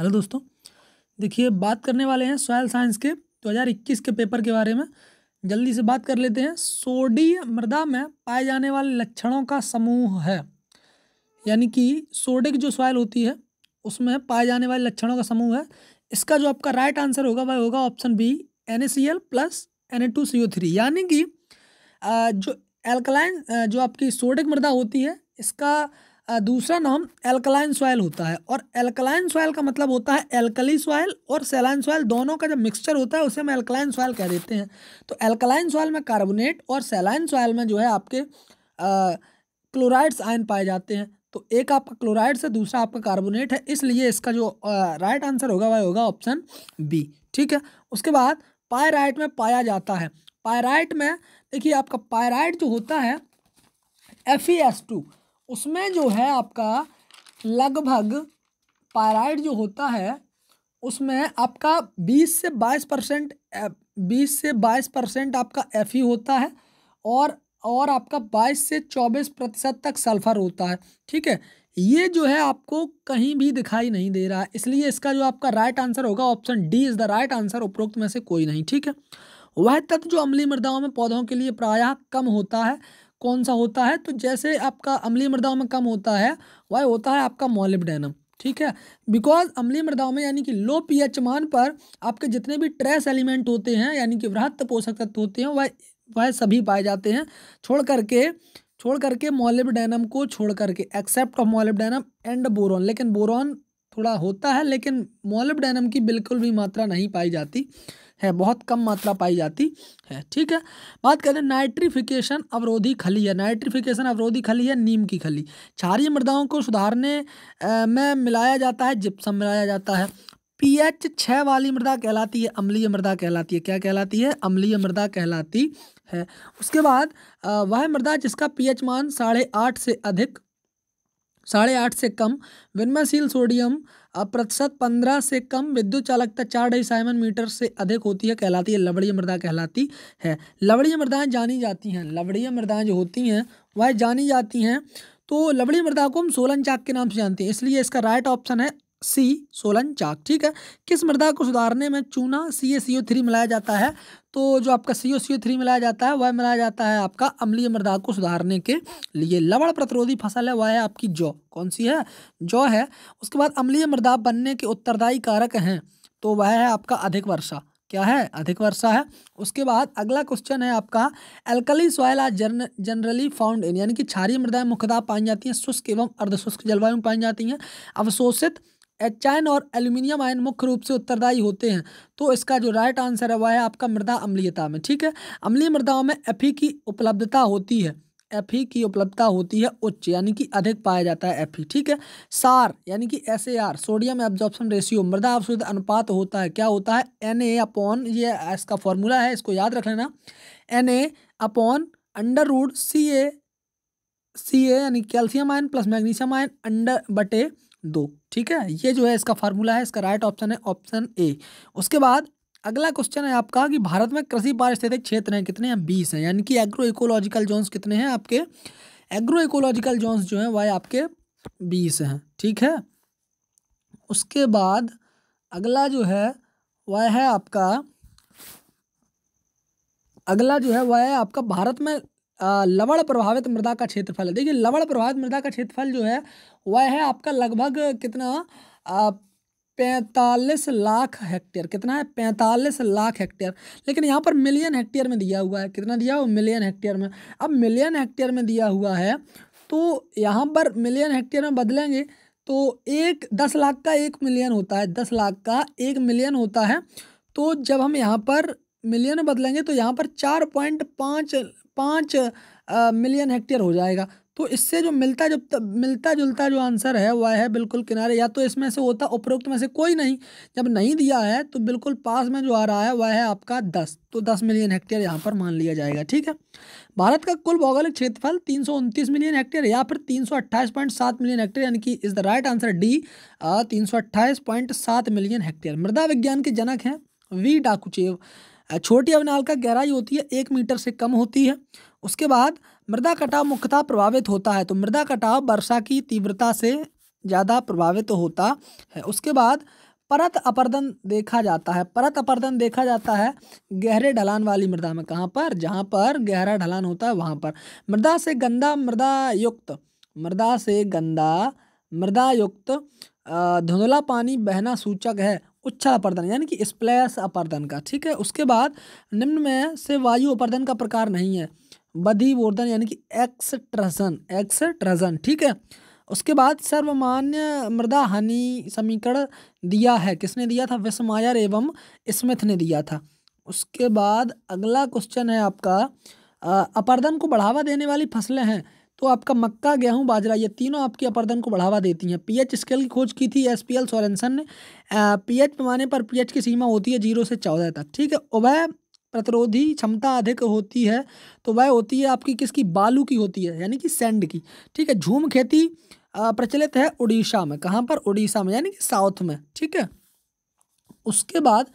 hello दोस्तों देखिए बात करने वाले हैं सॉयल साइंस के 2021 के पेपर के बारे में जल्दी से बात कर लेते हैं सोडी मृदा में पाए जाने वाले लक्षणों का समूह है यानी कि सोडिक जो सॉयल होती है उसमें पाए जाने वाले लक्षणों का समूह है इसका जो आपका राइट आंसर होगा वह होगा option B N plus N three यानी कि जो एल्कलाइन जो आपकी सोडिक मृदा होती है इसका दूसरा नाम एल्कलाइन सॉयल होता है और एल्कलाइन सॉयल का मतलब होता है एल्कली सॉयल और सेलाइन सॉयल दोनों का जब मिक्सचर होता है उसे हम एल्कलाइन सॉयल कह देते हैं तो एल्कलाइन सॉयल में कार्बोनेट और सेलाइन सॉयल में जो है आपके क्लोराइड्स आयन पाए जाते हैं तो एक आपका क्लोराइड्स है दूसरा आपका कार्बोनेट है इसलिए इसका जो राइट आंसर होगा वह होगा ऑप्शन बी ठीक है उसके बाद पायराइट में पाया जाता है पायराइट में देखिए आपका पायराइट जो होता है एफ ई एस टू उसमें जो है आपका लगभग पायराइड जो होता है उसमें आपका 20 से 22 परसेंट बीस से बाईस परसेंट आपका एफ होता है और और आपका बाईस से चौबीस प्रतिशत तक सल्फ़र होता है ठीक है ये जो है आपको कहीं भी दिखाई नहीं दे रहा है इसलिए इसका जो आपका राइट आंसर होगा option D is the right answer उपरोक्त में से कोई नहीं ठीक है वह तत्व जो अमली मृदाओं में पौधों के लिए प्रायः कम होता है कौन सा होता है तो जैसे आपका अमली मृदाओं में कम होता है वह होता है आपका मोलिबडेनम ठीक है बिकॉज अमली मृदाओं में यानी कि लो पीएच मान पर आपके जितने भी ट्रेस एलिमेंट होते हैं यानी कि वृहत्त पोषक तत्व होते हैं वह वह सभी पाए जाते हैं छोड़ करके छोड़ करके मोलिबडेनम को छोड़ करके except of molybdenum and boron लेकिन बोरॉन थोड़ा होता है लेकिन मोलिबडेनम की बिल्कुल भी मात्रा नहीं पाई जाती है बहुत कम मात्रा पाई जाती है ठीक है बात करें नाइट्रिफिकेशन अवरोधी खली है नाइट्रिफिकेशन अवरोधी खली है नीम की खली क्षारीय मृदाओं को सुधारने में मिलाया जाता है जिप्सम मिलाया जाता है पीएच छः वाली मृदा कहलाती है अम्लीय मृदा कहलाती है क्या कहलाती है अम्लीय मृदा कहलाती है उसके बाद वह मृदा जिसका पी मान साढ़े आठ से अधिक साढ़े आठ से कम विनमयशील सोडियम प्रतिशत पंद्रह से कम विद्युत चालकता चार ढाई साइमन मीटर से अधिक होती है कहलाती है लवड़ीय मृदा कहलाती है लवड़ीय मृदाएँ जानी जाती हैं लवड़ीय मृदाएँ जो होती हैं वह जानी जाती हैं तो लवड़ीय मृदा को हम सोलन चाक के नाम से जानते हैं इसलिए इसका राइट ऑप्शन है सी सोलन चाक ठीक है किस मृदा को सुधारने में चूना सी ए सी ओ थ्री मिलाया जाता है तो जो आपका सी ओ सी ओ थ्री मिलाया जाता है वह मिलाया जाता है आपका अम्लीय मृदा को सुधारने के लिए लवण प्रतिरोधी फसल है वह है आपकी जौ कौन सी है जौ है उसके बाद अम्लीय मृदा बनने के उत्तरदायी कारक हैं तो वह है आपका अधिक वर्षा क्या है अधिक वर्षा है उसके बाद अगला क्वेश्चन है आपका एल्कली सॉयल आज जन जनरली फाउंड इन यानी कि क्षारीय मृदाएं मुख्यतः पाई जाती हैं शुष्क एवं अर्धशुष्क जलवायु में पाई जाती हैं अवशोषित एच आयन और एल्यूमिनियम आयन मुख्य रूप से उत्तरदायी होते हैं तो इसका जो राइट आंसर है वह है आपका मृदा अम्लीयता में ठीक है अम्लीय मृदाओं में एफी की उपलब्धता होती है एफी की उपलब्धता होती है उच्च यानी कि अधिक पाया जाता है एफी ठीक है सार यानी कि S A R sodium absorption ratio मृदा अवशोध अनुपात होता है क्या होता है एन ए अपॉन ये इसका फॉर्मूला है इसको याद रख लेना N A upon under root C A C A यानी calcium ion plus magnesium ion under बटे दो ठीक है ये जो है इसका फार्मूला है इसका राइट ऑप्शन है ऑप्शन ए उसके बाद अगला क्वेश्चन है आपका कि भारत में कृषि पारिस्थितिक क्षेत्र हैं कितने हैं बीस हैं यानी कि एग्रो इकोलॉजिकल जोन्स कितने हैं आपके एग्रो इकोलॉजिकल जोन्स जो हैं वह आपके बीस हैं ठीक है उसके बाद अगला जो है वह है आपका अगला जो है वह है आपका भारत में लवण प्रभावित मृदा का क्षेत्रफल है देखिए लवण प्रभावित मृदा का क्षेत्रफल जो है वह है आपका लगभग कितना पैंतालीस लाख हेक्टेयर कितना है पैंतालीस लाख हेक्टेयर लेकिन यहाँ पर मिलियन हेक्टेयर में दिया हुआ है कितना दिया हुआ मिलियन हेक्टेयर में अब मिलियन हेक्टेयर में दिया हुआ है तो यहाँ पर मिलियन हेक्टेयर में बदलेंगे तो एक दस लाख का एक मिलियन होता है दस लाख का एक मिलियन होता है तो जब हम यहाँ पर मिलियन में बदलेंगे तो यहाँ पर चार पॉइंट पाँच पाँच मिलियन हेक्टेयर हो जाएगा तो इससे जो मिलता जो मिलता जुलता जो आंसर है वह है बिल्कुल किनारे या तो इसमें से होता उपरोक्त में से कोई नहीं जब नहीं दिया है तो बिल्कुल पास में जो आ रहा है वह है आपका दस तो दस मिलियन हेक्टेयर यहाँ पर मान लिया जाएगा ठीक है भारत का कुल भौगोलिक क्षेत्रफल तीन मिलियन हेक्टेयर या फिर तीन मिलियन हेक्टेयर यानी कि is the right answer D तीन मिलियन हेक्टेयर मृदा विज्ञान के जनक हैं वी डाकुचेव छोटी अवनाल का गहराई होती है एक मीटर से कम होती है उसके बाद मृदा कटाव मुख्यतः प्रभावित होता है तो मृदा कटाव वर्षा की तीव्रता से ज़्यादा प्रभावित तो होता है उसके बाद परत अपर्दन देखा जाता है परत अपर्दन देखा जाता है गहरे ढलान वाली मृदा में कहाँ पर जहाँ पर गहरा ढलान होता है वहाँ पर मृदा से गंदा मृदा युक्त मृदा से गंदा मृदा युक्त धुंधला पानी बहना सूचक है उच्छा अपर्दन यानी कि स्प्लैश अपर्दन का ठीक है उसके बाद निम्न में से वायु अपर्दन का प्रकार नहीं है बदी यानी कि एक्सट्रजन एक्सट्रजन ठीक है उसके बाद सर्वमान्य मृदा हानि समीकरण दिया है किसने दिया था विस्मायर एवं स्मिथ ने दिया था उसके बाद अगला क्वेश्चन है आपका अपर्दन को बढ़ावा देने वाली फसलें हैं तो आपका मक्का गेहूं बाजरा ये तीनों आपके अपर्दन को बढ़ावा देती हैं पीएच स्केल की खोज की थी एस पी एल सोरेंसन ने पीएच पैमाने पर पीएच की सीमा होती है जीरो से चौदह तक ठीक है वह प्रतिरोधी क्षमता अधिक होती है तो वह होती है आपकी किसकी बालू की होती है यानी कि सेंड की ठीक है झूम खेती प्रचलित है उड़ीसा में कहाँ पर उड़ीसा में यानी कि साउथ में ठीक है उसके बाद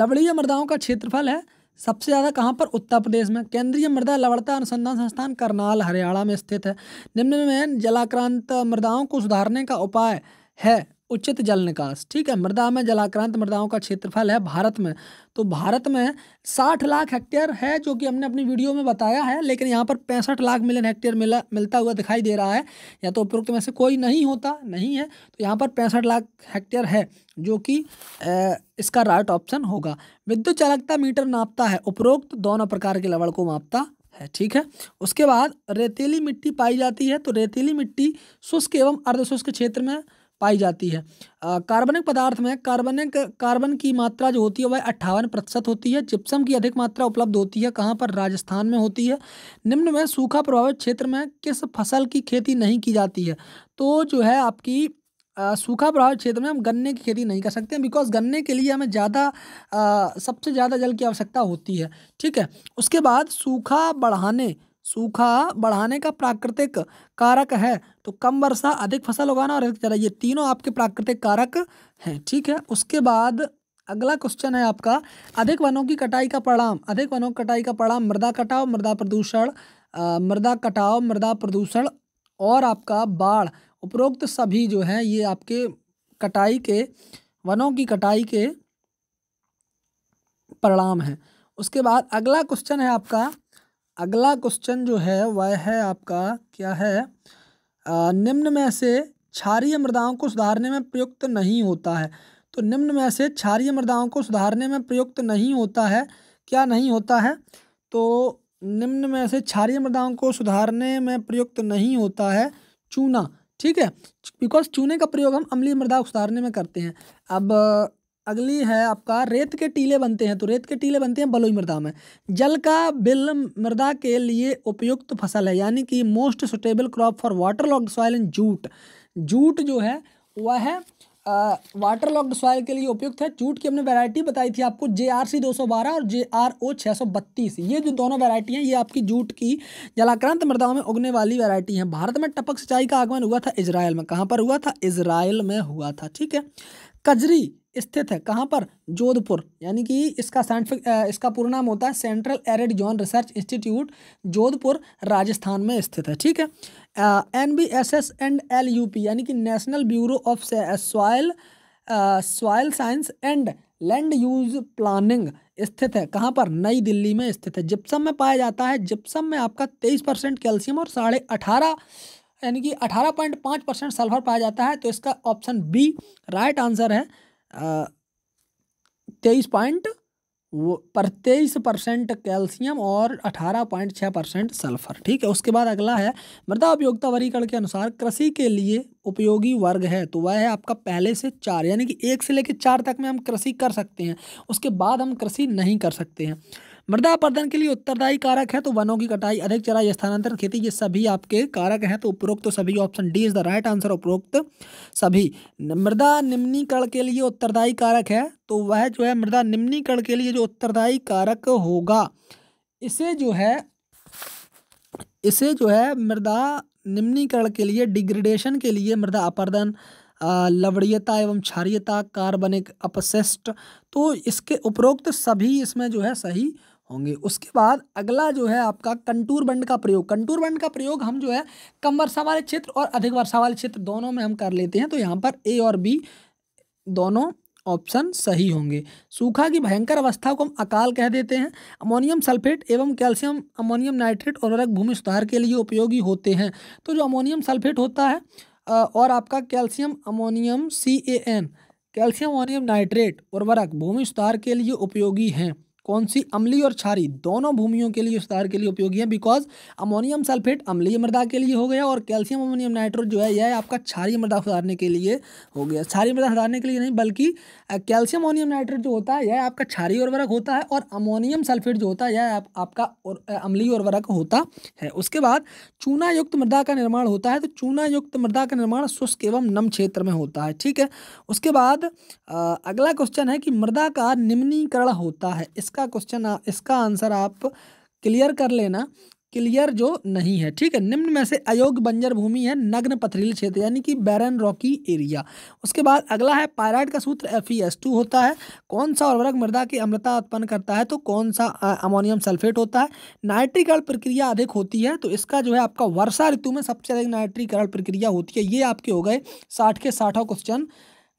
लवड़ीय मृदाओं का क्षेत्रफल है सबसे ज़्यादा कहाँ पर उत्तर प्रदेश में केंद्रीय मृदा लवणता अनुसंधान संस्थान करनाल हरियाणा में स्थित है निम्न में जलाक्रांत मृदाओं को सुधारने का उपाय है उचित जल निकास ठीक है मृदा में जलाक्रांत मृदाओं का क्षेत्रफल है भारत में तो भारत में साठ लाख हेक्टेयर है जो कि हमने अपनी वीडियो में बताया है लेकिन यहाँ पर पैंसठ लाख मिलियन हेक्टेयर मिला मिलता हुआ दिखाई दे रहा है या तो उपरोक्त में से कोई नहीं होता नहीं है तो यहाँ पर पैंसठ लाख हेक्टेयर है जो कि इसका राइट ऑप्शन होगा विद्युत चालकता मीटर नापता है उपरोक्त दोनों प्रकार के लवड़ को मापता है ठीक है उसके बाद रेतीली मिट्टी पाई जाती है तो रेतीली मिट्टी शुष्क एवं अर्धशुष्क क्षेत्र में पाई जाती है कार्बनिक पदार्थ में कार्बनिक कार्बन की मात्रा जो होती है वह अट्ठावन प्रतिशत होती है जिप्सम की अधिक मात्रा उपलब्ध होती है कहाँ पर राजस्थान में होती है निम्न में सूखा प्रभावित क्षेत्र में किस फसल की खेती नहीं की जाती है तो जो है आपकी आ, सूखा प्रभावित क्षेत्र में हम गन्ने की खेती नहीं कर सकते हैं बिकॉज गन्ने के लिए हमें ज़्यादा सबसे ज़्यादा जल की आवश्यकता होती है ठीक है उसके बाद सूखा बढ़ाने सूखा बढ़ाने का प्राकृतिक कारक है तो कम वर्षा अधिक फसल उगाना और अधिक चला ये तीनों आपके प्राकृतिक कारक हैं ठीक है उसके बाद अगला क्वेश्चन है आपका अधिक वनों की कटाई का परिणाम अधिक वनों की कटाई का परिणाम मृदा कटाव मृदा प्रदूषण मृदा कटाव मृदा प्रदूषण और आपका बाढ़ उपरोक्त सभी जो हैं ये आपके कटाई के वनों की कटाई के परिणाम हैं उसके बाद अगला क्वेश्चन है आपका अगला क्वेश्चन जो है वह है आपका क्या है निम्न में से क्षारीय मृदाओं को सुधारने में प्रयुक्त नहीं होता है तो निम्न में से क्षारीय मृदाओं को सुधारने में प्रयुक्त नहीं होता है क्या नहीं होता है तो निम्न में से क्षारीय मृदाओं को सुधारने में प्रयुक्त नहीं होता है चूना ठीक है बिकॉज चूने का प्रयोग हम अम्लीय मृदा सुधारने में करते हैं अब अगली है आपका रेत के टीले बनते हैं तो रेत के टीले बनते हैं बलोई मृदा में जल का बिल मृदा के लिए उपयुक्त फसल है यानी कि most suitable crop for water locked soil in jute jute जो है वह है वाटर लॉक्ड सॉइल के लिए उपयुक्त है जूट की हमने वैरायटी बताई थी आपको जे आर सी दो सौ बारह और जे आर ओ छः सौ बत्तीस ये जो दोनों वैरायटी हैं ये आपकी जूट की जलाक्रांत मृदाओं में उगने वाली वैरायटी हैं भारत में टपक सिंचाई का आगमन हुआ था इसराइल में कहाँ पर हुआ था इसराइल में हुआ था ठीक है कजरी स्थित है कहाँ पर जोधपुर यानी कि इसका साइंटिफिक इसका पूरा नाम होता है central arid zone research institute Jodhpur Rajasthan में स्थित है ठीक है N B S S and L U P यानी कि national bureau of soil soil science and land use planning स्थित है कहाँ पर नई दिल्ली में स्थित है जिप्सम में पाया जाता है जिप्सम में आपका तेईस परसेंट कैल्शियम और साढ़े अठारह यानी कि अठारह पॉइंट पाँच परसेंट सल्फर पाया जाता है तो इसका ऑप्शन बी राइट आंसर है तेईस पॉइंट पर तेईस परसेंट कैल्शियम और अठारह पॉइंट छः परसेंट सल्फर ठीक है उसके बाद अगला है मृदा उपयोगिता वर्गीकरण के अनुसार कृषि के लिए उपयोगी वर्ग है तो वह है आपका पहले से चार यानी कि एक से लेकर चार तक में हम कृषि कर सकते हैं उसके बाद हम कृषि नहीं कर सकते हैं मृदा अपर्दन के लिए उत्तरदायी कारक है तो वनों की कटाई अधिक चराई स्थानांतरण खेती ये सभी आपके कारक हैं तो उपरोक्त तो सभी option D is the right answer उपरोक्त सभी मृदा निम्नीकरण के लिए उत्तरदायी कारक है तो वह जो है मृदा निम्नीकरण के लिए जो उत्तरदायी कारक होगा इसे जो है इसे जो है मृदा निम्नीकरण के लिए डिग्रेडेशन के लिए मृदा अपर्दन लवड़ीयता एवं क्षारियता कार्बनिक अपशिष्ट तो इसके उपरोक्त सभी इसमें जो है सही होंगे उसके बाद अगला जो है आपका कंटूर बंड का प्रयोग कंटूर बंड का प्रयोग हम जो है कम वर्षा वाले क्षेत्र और अधिक वर्षा वाले क्षेत्र दोनों में हम कर लेते हैं तो यहाँ पर ए और बी दोनों ऑप्शन सही होंगे सूखा की भयंकर अवस्था को हम अकाल कह देते हैं अमोनियम सल्फेट एवं कैल्शियम अमोनियम नाइट्रेट उर्वरक भूमि सुधार के लिए उपयोगी होते हैं तो जो अमोनियम सल्फेट होता है और आपका calcium ammonium C A N calcium ammonium nitrate उर्वरक भूमि सुधार के लिए उपयोगी हैं कौन सी अम्ली और छारी दोनों भूमियों के लिए सुधार के लिए उपयोगी है बिकॉज अमोनियम सल्फेट अम्लीय मृदा के लिए हो गया और कैल्शियम अमोनियम नाइट्रोज जो है यह आपका छारी मृदा सुधारने के लिए हो गया छारी मृदा सुधारने के लिए नहीं बल्कि कैल्शियम अमोनियम नाइट्रोज जो होता है यह आपका छारी उर्वरक होता है और अमोनियम सल्फेट जो होता है यह आपका और, अम्लीय उर्वरक होता है उसके बाद चूना युक्त मृदा का निर्माण होता है तो चूना युक्त मृदा का निर्माण शुष्क एवं नम क्षेत्र में होता है ठीक है उसके बाद अगला क्वेश्चन है कि मृदा का निम्नीकरण होता है इस इसका क्वेश्चन इसका आंसर आप क्लियर कर लेना क्लियर जो नहीं है ठीक है निम्न में से अयोग्य बंजर भूमि है नग्न पथरील क्षेत्र यानी कि बैरन रॉकी एरिया उसके बाद अगला है पायराइट का सूत्र एफ ई एस टू होता है कौन सा उर्वरक मृदा की अम्लता उत्पन्न करता है तो कौन सा अमोनियम सल्फेट होता है नाइट्रीकरण प्रक्रिया अधिक होती है तो इसका जो है आपका वर्षा ऋतु में सबसे अधिक नाइट्रीकरण प्रक्रिया होती है ये आपके हो गए साठ के साठों क्वेश्चन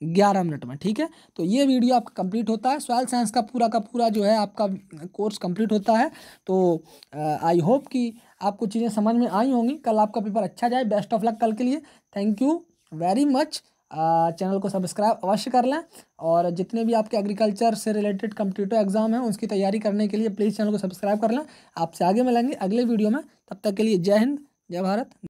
ग्यारह मिनट में ठीक है तो ये वीडियो आपका कंप्लीट होता है सॉयल साइंस का पूरा का पूरा जो है आपका कोर्स कंप्लीट होता है तो आई होप कि आपको चीज़ें समझ में आई होंगी कल आपका पेपर अच्छा जाए बेस्ट ऑफ लक कल के लिए thank you very much channel को सब्सक्राइब अवश्य कर लें और जितने भी आपके एग्रीकल्चर से रिलेटेड कम्पिटिटिव एग्जाम हैं उसकी तैयारी करने के लिए प्लीज़ चैनल को सब्सक्राइब कर लें आपसे आगे मिलेंगे अगले वीडियो में तब तक के लिए जय हिंद जय भारत